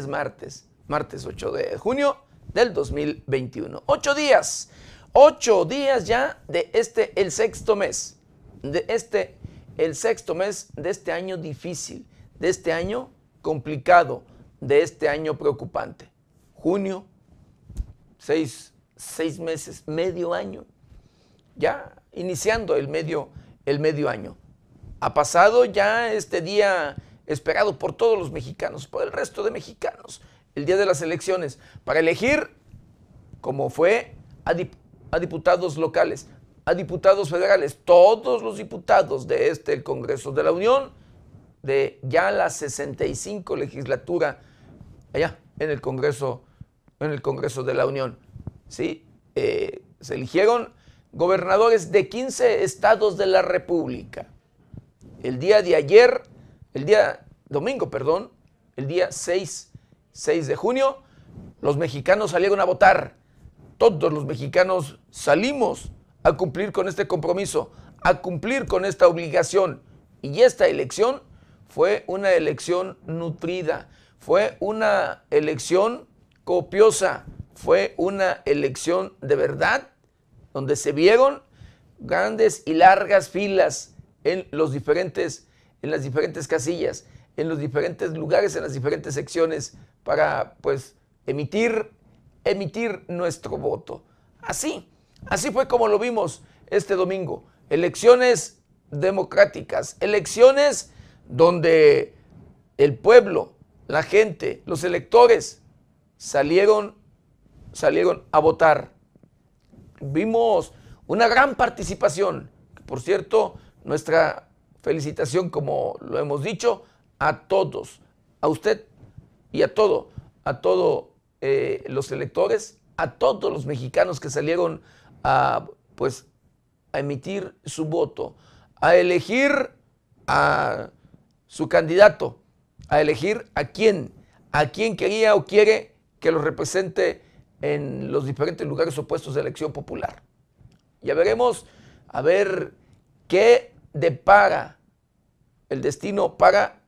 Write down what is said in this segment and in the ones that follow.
es martes, martes 8 de junio del 2021. Ocho días, ocho días ya de este, el sexto mes, de este, el sexto mes de este año difícil, de este año complicado, de este año preocupante. Junio, seis, seis meses, medio año, ya iniciando el medio, el medio año. Ha pasado ya este día esperado por todos los mexicanos, por el resto de mexicanos, el día de las elecciones, para elegir, como fue, a, diputados locales, a diputados federales, todos los diputados de este Congreso de la Unión, de ya la 65 legislatura allá en el Congreso, en el Congreso de la Unión. ¿sí? Eh, se eligieron gobernadores de 15 estados de la República. El día de ayer el día domingo, perdón, el día 6, 6 de junio, los mexicanos salieron a votar. Todos los mexicanos salimos a cumplir con este compromiso, a cumplir con esta obligación. Y esta elección fue una elección nutrida, fue una elección copiosa, fue una elección de verdad, donde se vieron grandes y largas filas en los diferentes en las diferentes casillas, en los diferentes lugares, en las diferentes secciones para pues emitir emitir nuestro voto. Así, así fue como lo vimos este domingo. Elecciones democráticas, elecciones donde el pueblo, la gente, los electores salieron salieron a votar. Vimos una gran participación. Por cierto, nuestra felicitación, como lo hemos dicho, a todos, a usted y a todo, a todos eh, los electores, a todos los mexicanos que salieron a, pues, emitir su voto, a elegir a su candidato, a elegir a quién, a quién quería o quiere que lo represente en los diferentes lugares opuestos de elección popular. Ya veremos a ver qué depara el destino para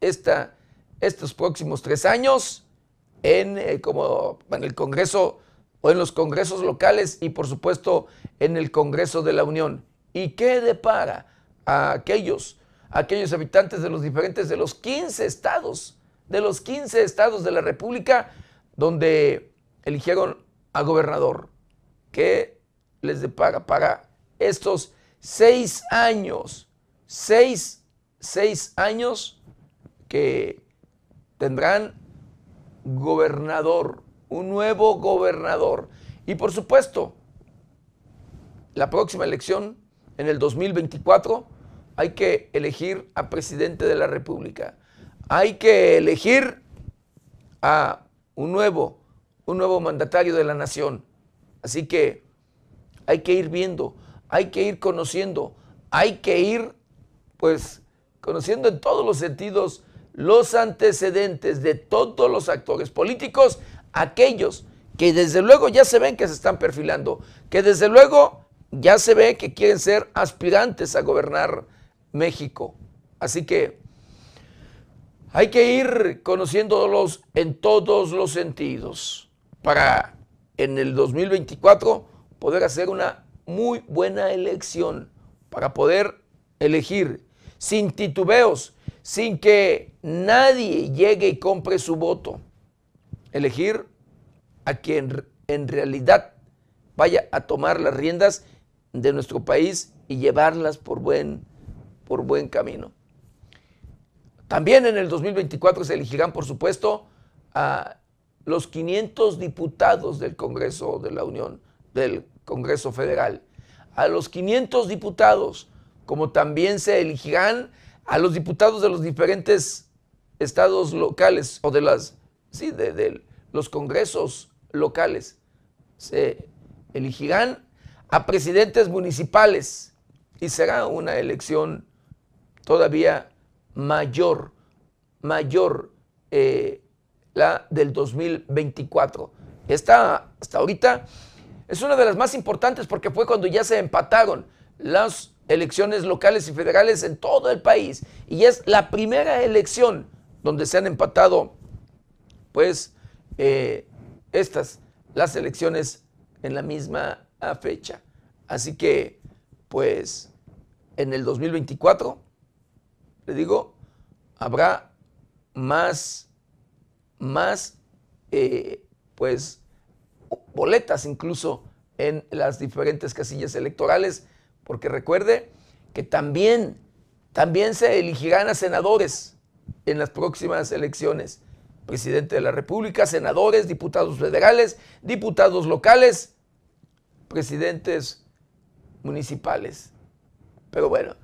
esta, estos próximos tres años en, eh, como en el Congreso o en los congresos locales y por supuesto en el Congreso de la Unión. ¿Y qué depara a aquellos, aquellos habitantes de los diferentes, de los 15 estados, de los 15 estados de la República donde eligieron a gobernador? ¿Qué les depara para estos seis años, seis, seis años que tendrán gobernador, un nuevo gobernador. Y por supuesto, la próxima elección, en el 2024, hay que elegir a presidente de la República. Hay que elegir a un nuevo, un nuevo mandatario de la nación. Así que hay que ir viendo hay que ir conociendo, hay que ir, pues, conociendo en todos los sentidos los antecedentes de todos los actores políticos, aquellos que desde luego ya se ven que se están perfilando, que desde luego ya se ve que quieren ser aspirantes a gobernar México. Así que hay que ir conociéndolos en todos los sentidos para en el 2024 poder hacer una muy buena elección para poder elegir sin titubeos, sin que nadie llegue y compre su voto. Elegir a quien en realidad vaya a tomar las riendas de nuestro país y llevarlas por buen, por buen camino. También en el 2024 se elegirán, por supuesto, a los 500 diputados del Congreso de la Unión, del Congreso Federal a los 500 diputados, como también se elegirán a los diputados de los diferentes estados locales o de las sí, de, los congresos locales. Se elegirán a presidentes municipales y será una elección todavía mayor, mayor eh, la del 2024. Esta hasta ahorita es una de las más importantes porque fue cuando ya se empataron las elecciones locales y federales en todo el país. Y es la primera elección donde se han empatado, pues, eh, estas, las elecciones en la misma ah, fecha. Así que, pues, en el 2024, le digo, habrá más, más, eh, pues, boletas incluso en las diferentes casillas electorales, porque recuerde que también, también se elegirán a senadores en las próximas elecciones. Presidente de la República, senadores, diputados federales, diputados locales, presidentes municipales. Pero bueno,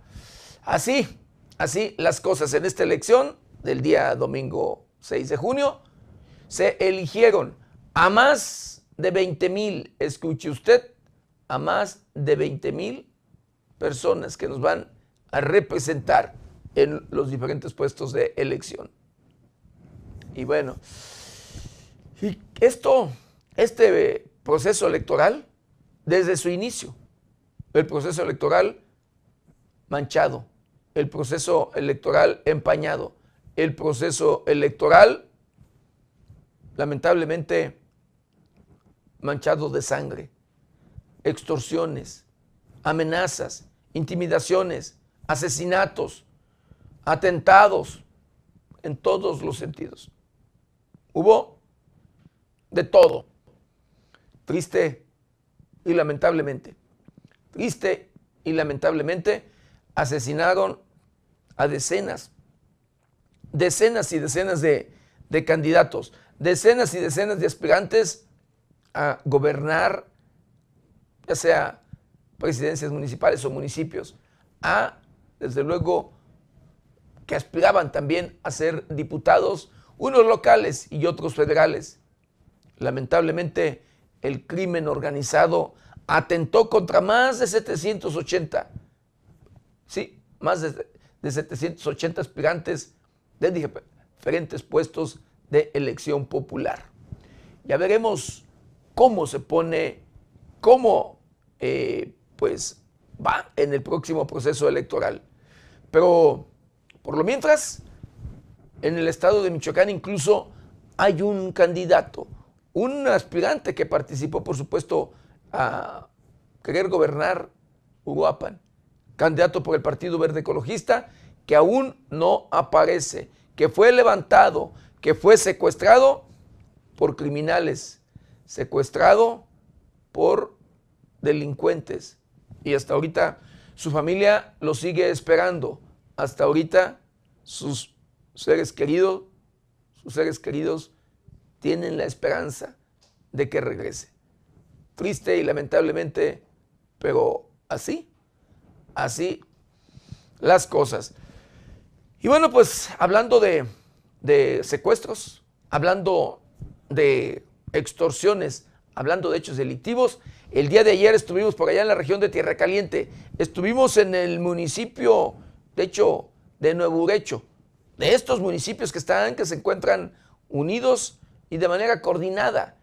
así, así las cosas en esta elección del día domingo 6 de junio. Se eligieron a más de 20 mil, escuche usted, a más de 20 mil personas que nos van a representar en los diferentes puestos de elección. Y bueno, y esto, este eh, proceso electoral, desde su inicio, el proceso electoral manchado, el proceso electoral empañado, el proceso electoral lamentablemente manchados de sangre, extorsiones, amenazas, intimidaciones, asesinatos, atentados, en todos los sentidos. Hubo de todo, triste y lamentablemente. Triste y lamentablemente asesinaron a decenas, decenas y decenas de, candidatos, decenas y decenas de aspirantes a gobernar, ya sea presidencias municipales o municipios, a, desde luego, que aspiraban también a ser diputados, unos locales y otros federales. Lamentablemente, el crimen organizado atentó contra más de 780, sí, más de, de 780 aspirantes de diferentes puestos de elección popular. Ya veremos cómo se pone, cómo eh, pues va en el próximo proceso electoral. Pero por lo mientras, en el estado de Michoacán incluso hay un candidato, un aspirante que participó, por supuesto, a querer gobernar Uruapan, candidato por el Partido Verde Ecologista, que aún no aparece, que fue levantado, que fue secuestrado por criminales secuestrado por delincuentes y hasta ahorita su familia lo sigue esperando. Hasta ahorita sus seres queridos, sus seres queridos tienen la esperanza de que regrese. Triste y lamentablemente, pero así, así las cosas. Y bueno, pues hablando de, de secuestros, hablando de extorsiones, hablando de hechos delictivos. El día de ayer estuvimos por allá en la región de Tierra Caliente, estuvimos en el municipio, de hecho, de Nuevo Urecho, de estos municipios que están, que se encuentran unidos y de manera coordinada,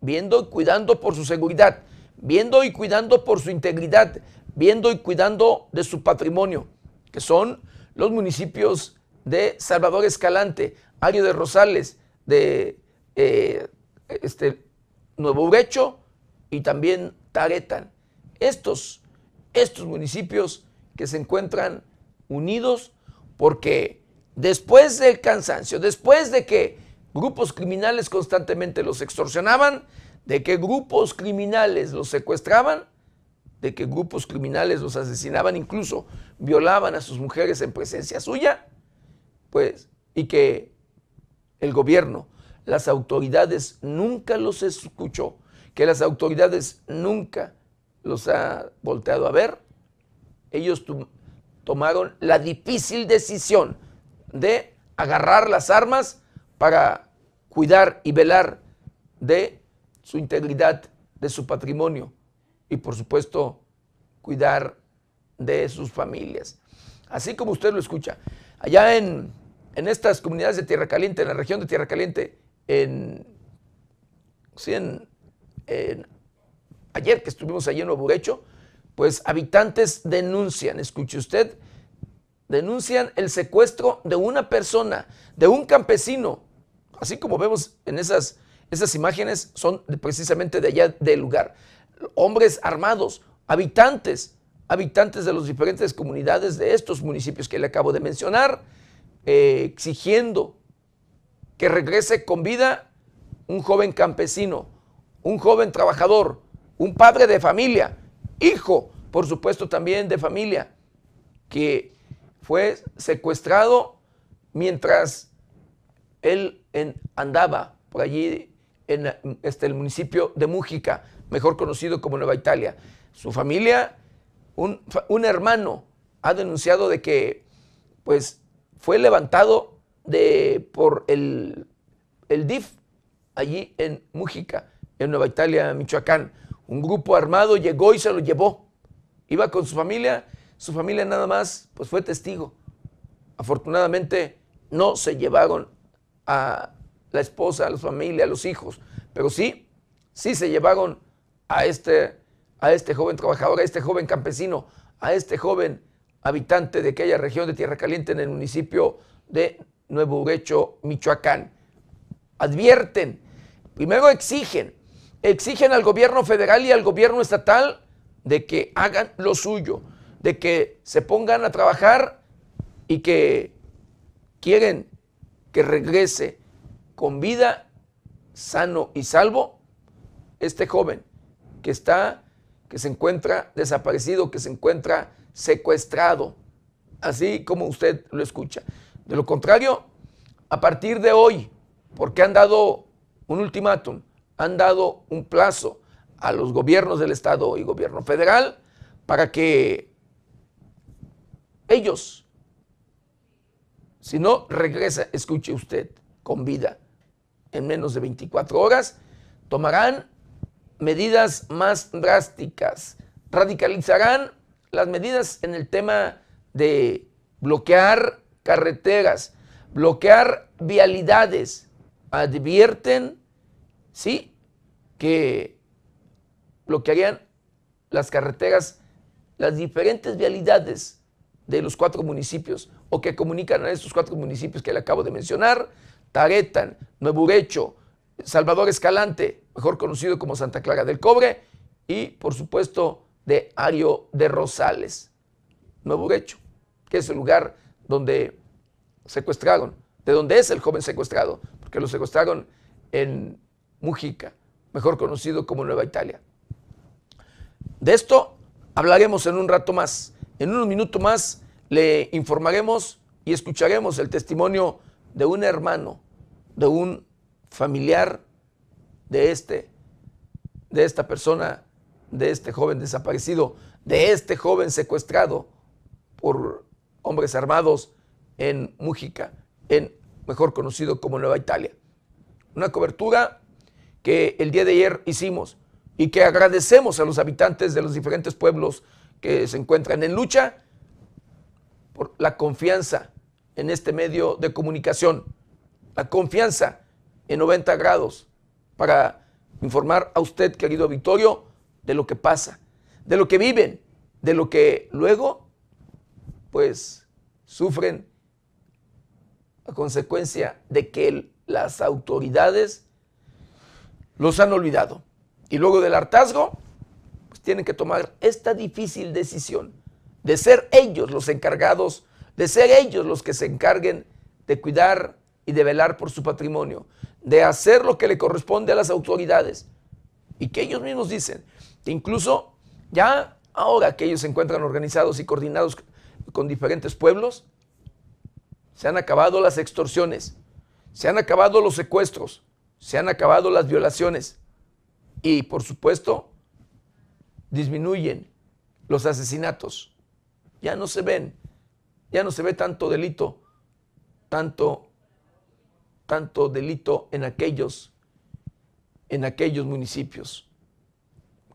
viendo y cuidando por su seguridad, viendo y cuidando por su integridad, viendo y cuidando de su patrimonio, que son los municipios de Salvador Escalante, Ario de Rosales, de eh, este, Nuevo Brecho y también Taretan. Estos, estos municipios que se encuentran unidos porque después del cansancio, después de que grupos criminales constantemente los extorsionaban, de que grupos criminales los secuestraban, de que grupos criminales los asesinaban, incluso violaban a sus mujeres en presencia suya, pues, y que el gobierno las autoridades nunca los escuchó, que las autoridades nunca los ha volteado a ver. Ellos tomaron la difícil decisión de agarrar las armas para cuidar y velar de su integridad, de su patrimonio y por supuesto cuidar de sus familias. Así como usted lo escucha, allá en, en estas comunidades de Tierra Caliente, en la región de Tierra Caliente, en, ayer que estuvimos allí en Oburecho, pues habitantes denuncian, escuche usted, denuncian el secuestro de una persona, de un campesino, así como vemos en esas, esas imágenes, son precisamente de allá del lugar. Hombres armados, habitantes, habitantes de las diferentes comunidades de estos municipios que le acabo de mencionar, eh, exigiendo que regrese con vida un joven campesino, un joven trabajador, un padre de familia, hijo, por supuesto, también de familia, que fue secuestrado mientras él andaba por allí en este, el municipio de Mújica, mejor conocido como Nueva Italia. Su familia, un, un hermano, ha denunciado de que pues, fue levantado de, por el, el DIF, allí en Mújica, en Nueva Italia, Michoacán. Un grupo armado llegó y se lo llevó. Iba con su familia, su familia nada más, pues fue testigo. Afortunadamente no se llevaron a la esposa, a la familia, a los hijos, pero sí, sí se llevaron a este, a este joven trabajador, a este joven campesino, a este joven habitante de aquella región de Tierra Caliente en el municipio de Nuevo Urecho, Michoacán. Advierten, primero exigen, exigen al gobierno federal y al gobierno estatal de que hagan lo suyo, de que se pongan a trabajar y que quieren que regrese con vida, sano y salvo, este joven que está, que se encuentra desaparecido, que se encuentra secuestrado, así como usted lo escucha. De lo contrario, a partir de hoy, porque han dado un ultimátum, han dado un plazo a los gobiernos del Estado y gobierno federal para que ellos, si no regresa, escuche usted, con vida, en menos de 24 horas, tomarán medidas más drásticas, radicalizarán las medidas en el tema de bloquear carreteras, bloquear vialidades, advierten, ¿sí? Que bloquearían las carreteras, las diferentes vialidades de los cuatro municipios o que comunican a estos cuatro municipios que le acabo de mencionar, Taretan, Nuevo Recho, Salvador Escalante, mejor conocido como Santa Clara del Cobre, y por supuesto de Ario de Rosales, Nuevo Recho, que es el lugar donde secuestraron, de donde es el joven secuestrado, porque lo secuestraron en Mujica, mejor conocido como Nueva Italia. De esto hablaremos en un rato más. En un minuto más le informaremos y escucharemos el testimonio de un hermano, de un familiar de este, de esta persona, de este joven desaparecido, de este joven secuestrado por hombres armados en Mújica, en mejor conocido como Nueva Italia. Una cobertura que el día de ayer hicimos y que agradecemos a los habitantes de los diferentes pueblos que se encuentran en lucha por la confianza en este medio de comunicación, la confianza en 90 grados para informar a usted, querido Victorio, de lo que pasa, de lo que viven, de lo que luego pues sufren a consecuencia de que las autoridades los han olvidado. Y luego del hartazgo, pues tienen que tomar esta difícil decisión de ser ellos los encargados, de ser ellos los que se encarguen de cuidar y de velar por su patrimonio, de hacer lo que le corresponde a las autoridades. Y que ellos mismos dicen, que incluso ya ahora que ellos se encuentran organizados y coordinados con diferentes pueblos, se han acabado las extorsiones, se han acabado los secuestros, se han acabado las violaciones y, por supuesto, disminuyen los asesinatos. Ya no se ven, ya no se ve tanto delito, tanto, tanto delito en aquellos, en aquellos municipios.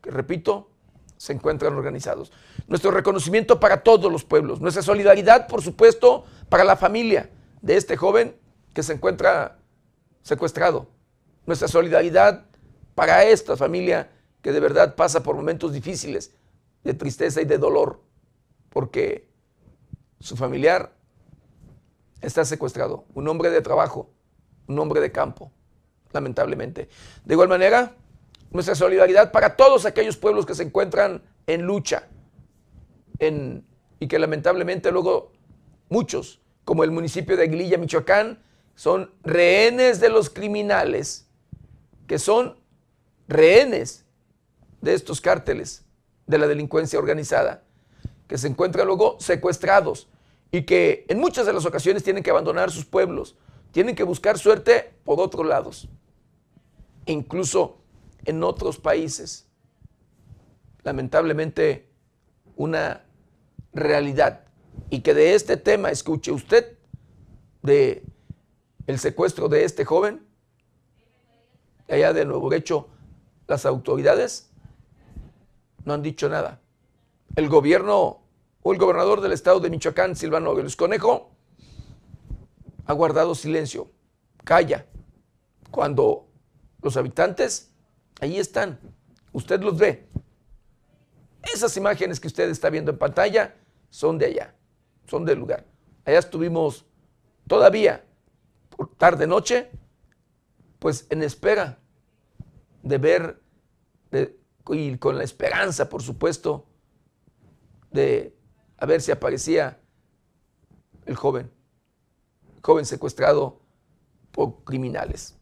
Que, repito, se encuentran organizados. Nuestro reconocimiento para todos los pueblos, nuestra solidaridad, por supuesto, para la familia de este joven que se encuentra secuestrado. Nuestra solidaridad para esta familia que de verdad pasa por momentos difíciles de tristeza y de dolor, porque su familiar está secuestrado, un hombre de trabajo, un hombre de campo, lamentablemente. De igual manera, nuestra solidaridad para todos aquellos pueblos que se encuentran en lucha en, y que lamentablemente luego muchos, como el municipio de Aguililla, Michoacán, son rehenes de los criminales, que son rehenes de estos cárteles de la delincuencia organizada, que se encuentran luego secuestrados y que en muchas de las ocasiones tienen que abandonar sus pueblos, tienen que buscar suerte por otros lados. E incluso en otros países, lamentablemente una realidad, y que de este tema escuche usted, de el secuestro de este joven, allá de Nuevo hecho las autoridades no han dicho nada. El gobierno o el gobernador del estado de Michoacán, Silvano Luis Conejo, ha guardado silencio, calla, cuando los habitantes Ahí están. Usted los ve. Esas imágenes que usted está viendo en pantalla son de allá, son del lugar. Allá estuvimos todavía por tarde noche, pues en espera de ver y con la esperanza, por supuesto, de a ver si aparecía el joven, el joven secuestrado por criminales.